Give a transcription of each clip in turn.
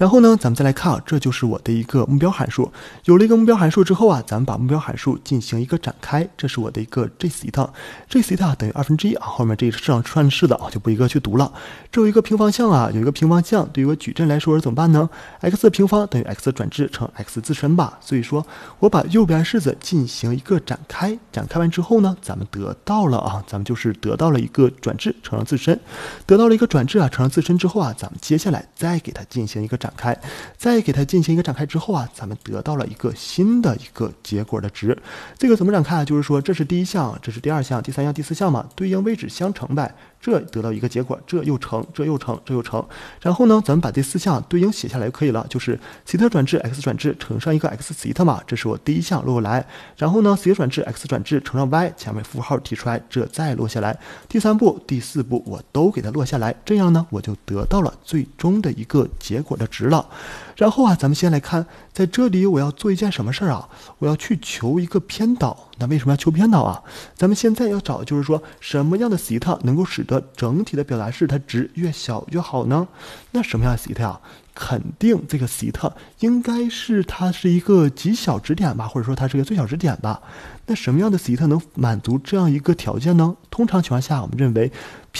然后呢，咱们再来看啊，这就是我的一个目标函数。有了一个目标函数之后啊，咱们把目标函数进行一个展开，这是我的一个 j theta，j t h t 等于二分之一啊。后面这个是串式子啊，就不一个去读了。这有一个平方项啊，有一个平方项，对于我矩阵来说怎么办呢？x 平方等于 x 转置乘 x 自身吧。所以说，我把右边式子进行一个展开，展开完之后呢，咱们得到了啊，咱们就是得到了一个转置乘上自身，得到了一个转置啊乘上自身之后啊，咱们接下来再给它进行一个展。开，再给它进行一个展开之后啊，咱们得到了一个新的一个结果的值。这个怎么展开啊？就是说，这是第一项，这是第二项，第三项，第四项嘛，对应位置相乘呗。这得到一个结果，这又乘，这又乘，这又乘，然后呢，咱们把这四项对应写下来就可以了，就是 x 转置 x 转置乘上一个 x 西塔嘛，这是我第一项落下来，然后呢斜转置 x 转置乘上 y，前面负号提出来，这再落下来，第三步、第四步我都给它落下来，这样呢，我就得到了最终的一个结果的值了。然后啊，咱们先来看，在这里我要做一件什么事儿啊？我要去求一个偏导。那为什么要求偏导啊？咱们现在要找就是说什么样的西塔能够使得整体的表达式它值越小越好呢？那什么样的西塔啊？肯定这个西塔应该是它是一个极小值点吧，或者说它是个最小值点吧？那什么样的西塔能满足这样一个条件呢？通常情况下，我们认为。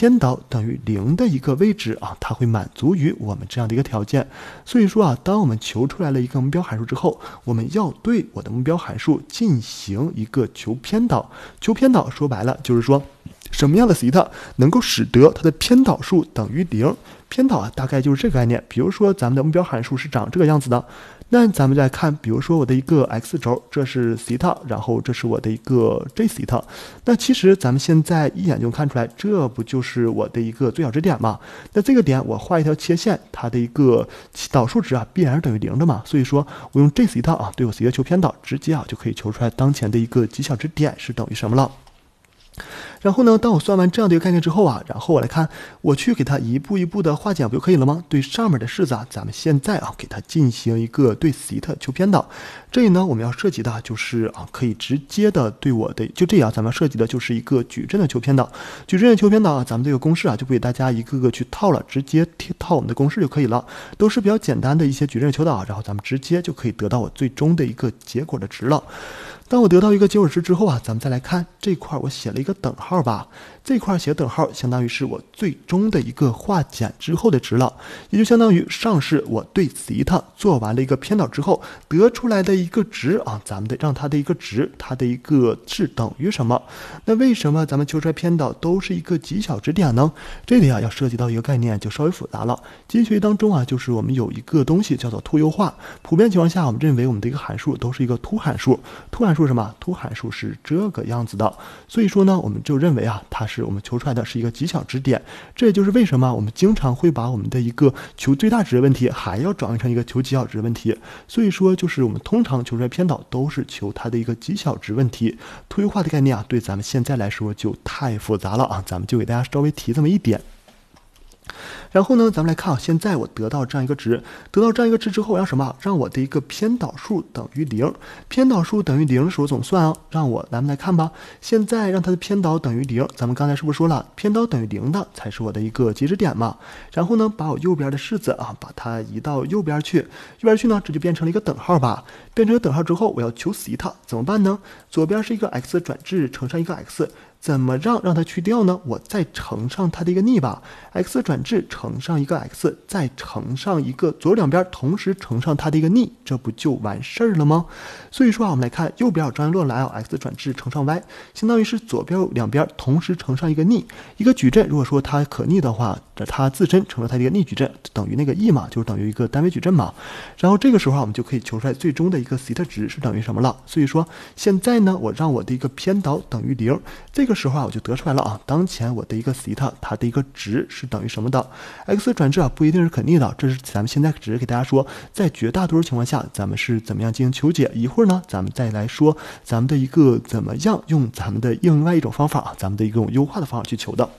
偏导等于零的一个位置啊，它会满足于我们这样的一个条件。所以说啊，当我们求出来了一个目标函数之后，我们要对我的目标函数进行一个求偏导。求偏导说白了就是说。什么样的西塔能够使得它的偏导数等于零？偏导啊，大概就是这个概念。比如说，咱们的目标函数是长这个样子的。那咱们再看，比如说我的一个 x 轴，这是西塔，然后这是我的一个 j 西塔。那其实咱们现在一眼就看出来，这不就是我的一个最小值点吗？那这个点我画一条切线，它的一个导数值啊，必然是等于零的嘛。所以说我用 j 西塔啊，对我西塔求偏导，直接啊就可以求出来当前的一个极小值点是等于什么了。然后呢，当我算完这样的一个概念之后啊，然后我来看，我去给它一步一步的化简不就可以了吗？对，上面的式子，啊，咱们现在啊，给它进行一个对西塔求偏导。这里呢，我们要涉及的就是啊，可以直接的对我的就这样咱们涉及的就是一个矩阵的求偏导。矩阵的求偏导啊，咱们这个公式啊，就不给大家一个个去套了，直接套我们的公式就可以了，都是比较简单的一些矩阵求导，然后咱们直接就可以得到我最终的一个结果的值了。当我得到一个结果值之后啊，咱们再来看这块，我写了一个等号。号吧。这块写等号，相当于是我最终的一个化简之后的值了，也就相当于上是我对西塔做完了一个偏导之后得出来的一个值啊，咱们得让它的一个值，它的一个是等于什么？那为什么咱们求出来偏导都是一个极小值点呢？这里啊要涉及到一个概念，就稍微复杂了。经济学当中啊，就是我们有一个东西叫做凸优化。普遍情况下，我们认为我们的一个函数都是一个凸函数。凸函数什么？凸函数是这个样子的。所以说呢，我们就认为啊，它。是我们求出来的是一个极小值点，这也就是为什么我们经常会把我们的一个求最大值的问题，还要转换成一个求极小值的问题。所以说，就是我们通常求出来偏导都是求它的一个极小值问题。推化的概念啊，对咱们现在来说就太复杂了啊，咱们就给大家稍微提这么一点。然后呢，咱们来看啊，现在我得到这样一个值，得到这样一个值之后，让什么？让我的一个偏导数等于零。偏导数等于零的时候，怎么算啊？让我，咱们来看吧。现在让它的偏导等于零，咱们刚才是不是说了，偏导等于零的才是我的一个极值点嘛？然后呢，把我右边的式子啊，把它移到右边去，右边去呢，这就变成了一个等号吧？变成等号之后，我要求西塔，怎么办呢？左边是一个 x 转置乘上一个 x。怎么让让它去掉呢？我再乘上它的一个逆吧，x 转置乘上一个 x，再乘上一个，左右两边同时乘上它的一个逆，这不就完事儿了吗？所以说啊，我们来看右边有张一落了，x 转置乘上 y，相当于是左边两边同时乘上一个逆，一个矩阵，如果说它可逆的话，这它自身成了它的一个逆矩阵等于那个 e 嘛，就是等于一个单位矩阵嘛。然后这个时候啊，我们就可以求出来最终的一个西塔值是等于什么了。所以说现在呢，我让我的一个偏导等于零，这。这时候啊，我就得出来了啊，当前我的一个西塔，它的一个值是等于什么的？x 转置啊，不一定是肯定的，这是咱们现在只是给大家说，在绝大多数情况下，咱们是怎么样进行求解？一会儿呢，咱们再来说咱们的一个怎么样用咱们的另外一种方法啊，咱们的一种优化的方法去求的。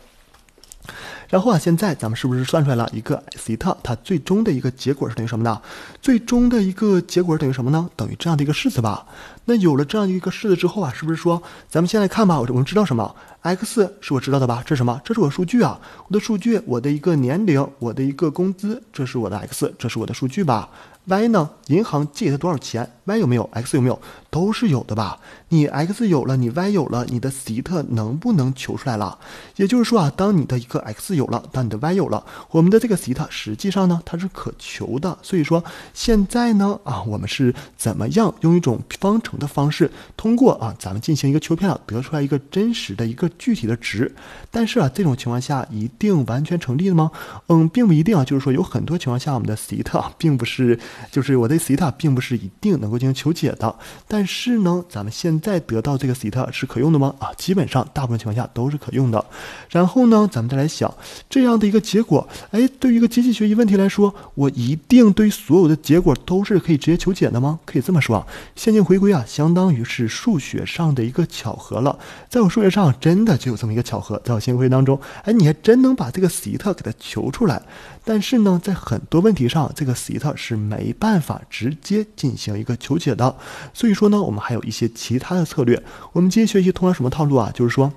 然后啊，现在咱们是不是算出来了一个西塔？它最终的一个结果是等于什么呢？最终的一个结果等于什么呢？等于这样的一个式子吧。那有了这样一个式子之后啊，是不是说咱们先来看吧？我我们知道什么？x 是我知道的吧？这是什么？这是我的数据啊，我的数据，我的一个年龄，我的一个工资，这是我的 x，这是我的数据吧？y 呢？银行借他多少钱？y 有没有 x 有没有都是有的吧？你 x 有了，你 y 有了，你的西塔能不能求出来了？也就是说啊，当你的一个 x 有了，当你的 y 有了，我们的这个西塔实际上呢，它是可求的。所以说现在呢啊，我们是怎么样用一种方程的方式，通过啊咱们进行一个求偏导，得出来一个真实的一个具体的值。但是啊，这种情况下一定完全成立的吗？嗯，并不一定啊。就是说有很多情况下，我们的西塔并不是，就是我的西塔并不是一定能够。进行求解的，但是呢，咱们现在得到这个西 t 是可用的吗？啊，基本上大部分情况下都是可用的。然后呢，咱们再来想这样的一个结果，哎，对于一个机器学习问题来说，我一定对所有的结果都是可以直接求解的吗？可以这么说啊，线性回归啊，相当于是数学上的一个巧合了。在我数学上真的就有这么一个巧合，在我线回归当中，哎，你还真能把这个西 t 给它求出来。但是呢，在很多问题上，这个西 t 是没办法直接进行一个。求解的，所以说呢，我们还有一些其他的策略。我们今天学习通常什么套路啊？就是说。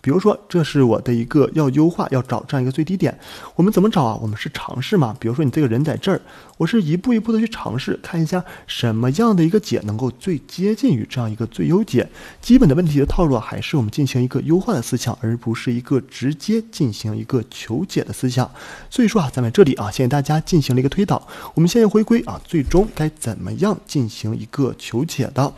比如说，这是我的一个要优化，要找这样一个最低点，我们怎么找啊？我们是尝试嘛？比如说你这个人在这儿，我是一步一步的去尝试，看一下什么样的一个解能够最接近于这样一个最优解。基本的问题的套路还是我们进行一个优化的思想，而不是一个直接进行一个求解的思想。所以说啊，咱们这里啊，先给大家进行了一个推导，我们先在回归啊，最终该怎么样进行一个求解的。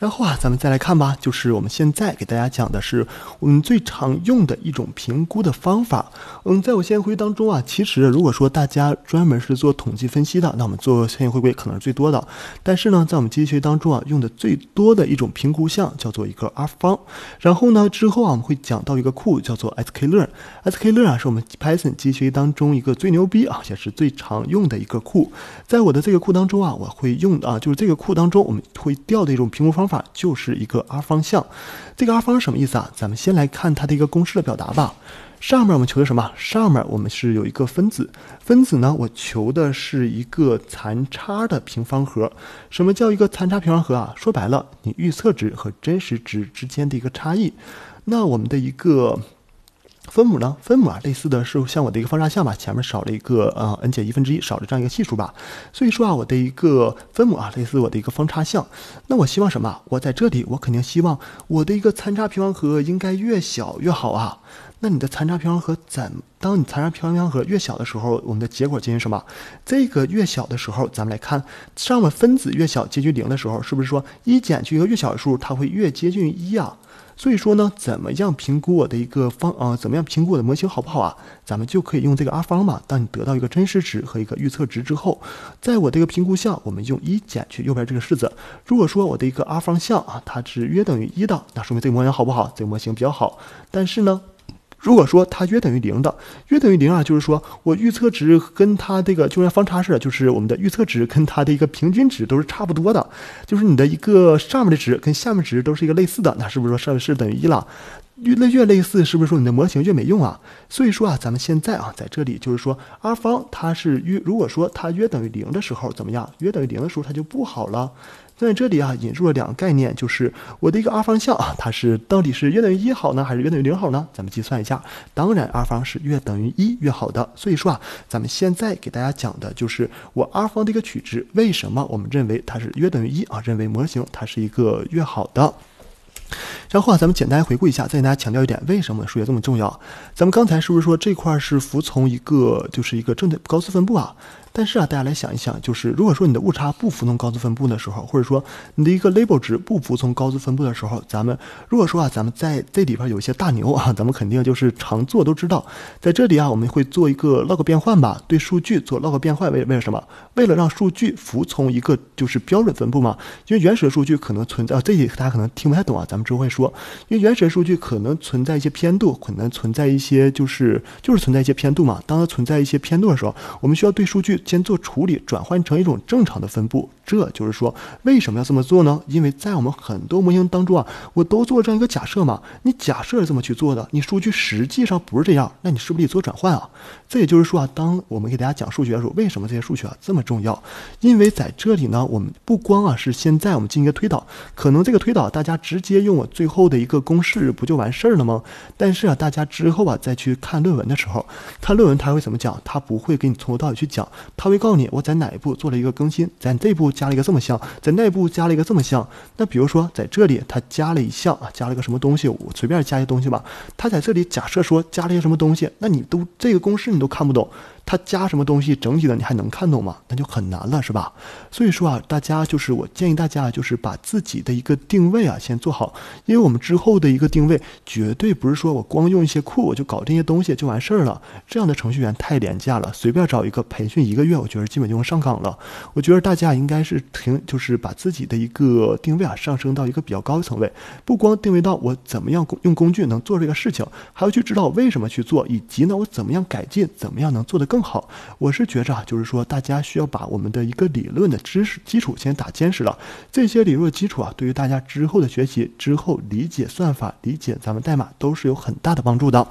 然后啊，咱们再来看吧。就是我们现在给大家讲的是我们最常用的一种评估的方法。嗯，在我现线回归当中啊，其实如果说大家专门是做统计分析的，那我们做现金回归可能是最多的。但是呢，在我们机器学习当中啊，用的最多的一种评估项叫做一个 R 方。然后呢，之后啊，我们会讲到一个库叫做 S K Learn。S K Learn 啊，是我们 Python 机器学习当中一个最牛逼啊，也是最常用的一个库。在我的这个库当中啊，我会用啊，就是这个库当中我们会调的一种评估方。法就是一个 R 方向。这个 R 方是什么意思啊？咱们先来看它的一个公式的表达吧。上面我们求的什么？上面我们是有一个分子，分子呢，我求的是一个残差的平方和。什么叫一个残差平方和啊？说白了，你预测值和真实值之间的一个差异。那我们的一个。分母呢？分母啊，类似的是像我的一个方差项吧，前面少了一个呃 n 减一分之一，少了这样一个系数吧。所以说啊，我的一个分母啊，类似我的一个方差项。那我希望什么？我在这里，我肯定希望我的一个残差平方和应该越小越好啊。那你的残差平方和怎？当你残差平方和越小的时候，我们的结果接近什么？这个越小的时候，咱们来看上面分子越小接近零的时候，是不是说一减去一个越小的数，它会越接近一啊？所以说呢，怎么样评估我的一个方啊？怎么样评估我的模型好不好啊？咱们就可以用这个 R 方嘛。当你得到一个真实值和一个预测值之后，在我这个评估项，我们用一减去右边这个式子。如果说我的一个 R 方项啊，它是约等于一的，那说明这个模型好不好？这个模型比较好。但是呢。如果说它约等于零的，约等于零啊，就是说我预测值跟它这个就像方差似的，就是我们的预测值跟它的一个平均值都是差不多的，就是你的一个上面的值跟下面值都是一个类似的，那是不是说上面是等于一了？越越类似，是不是说你的模型越没用啊？所以说啊，咱们现在啊，在这里就是说，R 方它是约，如果说它约等于零的时候怎么样？约等于零的时候，它就不好了。在这里啊，引入了两个概念，就是我的一个 r 方向啊，它是到底是约等于一好呢，还是约等于零好呢？咱们计算一下，当然 r 方是越等于一越好的。所以说啊，咱们现在给大家讲的就是我 r 方的一个取值，为什么我们认为它是约等于一啊？认为模型它是一个越好的。然后啊，咱们简单回顾一下，再给大家强调一点，为什么数学这么重要？咱们刚才是不是说这块是服从一个就是一个正态高斯分布啊？但是啊，大家来想一想，就是如果说你的误差不服从高斯分布的时候，或者说你的一个 label 值不服从高斯分布的时候，咱们如果说啊，咱们在这里边有一些大牛啊，咱们肯定就是常做都知道，在这里啊，我们会做一个 log 变换吧，对数据做 log 变换为为了什么？为了让数据服从一个就是标准分布嘛。因为原始数据可能存在，这里大家可能听不太懂啊，咱们之后会说，因为原始数据可能存在一些偏度，可能存在一些就是就是存在一些偏度嘛。当它存在一些偏度的时候，我们需要对数据。先做处理，转换成一种正常的分布。这就是说，为什么要这么做呢？因为在我们很多模型当中啊，我都做这样一个假设嘛。你假设这么去做的，你数据实际上不是这样，那你是不是得做转换啊？这也就是说啊，当我们给大家讲数学的时候，为什么这些数学啊这么重要？因为在这里呢，我们不光啊是现在我们进行一个推导，可能这个推导大家直接用我最后的一个公式不就完事儿了吗？但是啊，大家之后啊再去看论文的时候，看论文他会怎么讲，他不会给你从头到尾去讲。他会告诉你，我在哪一步做了一个更新，在这步加了一个这么项，在那步加了一个这么项。那比如说在这里，他加了一项啊，加了个什么东西，我随便加一些东西吧。他在这里假设说加了些什么东西，那你都这个公式你都看不懂。它加什么东西整体的你还能看懂吗？那就很难了，是吧？所以说啊，大家就是我建议大家就是把自己的一个定位啊先做好，因为我们之后的一个定位绝对不是说我光用一些库我就搞这些东西就完事儿了，这样的程序员太廉价了，随便找一个培训一个月，我觉得基本就能上岗了。我觉得大家应该是挺就是把自己的一个定位啊上升到一个比较高层位，不光定位到我怎么样用工具能做这个事情，还要去知道为什么去做，以及呢我怎么样改进，怎么样能做的。更好，我是觉着啊，就是说，大家需要把我们的一个理论的知识基础先打坚实了。这些理论基础啊，对于大家之后的学习、之后理解算法、理解咱们代码，都是有很大的帮助的。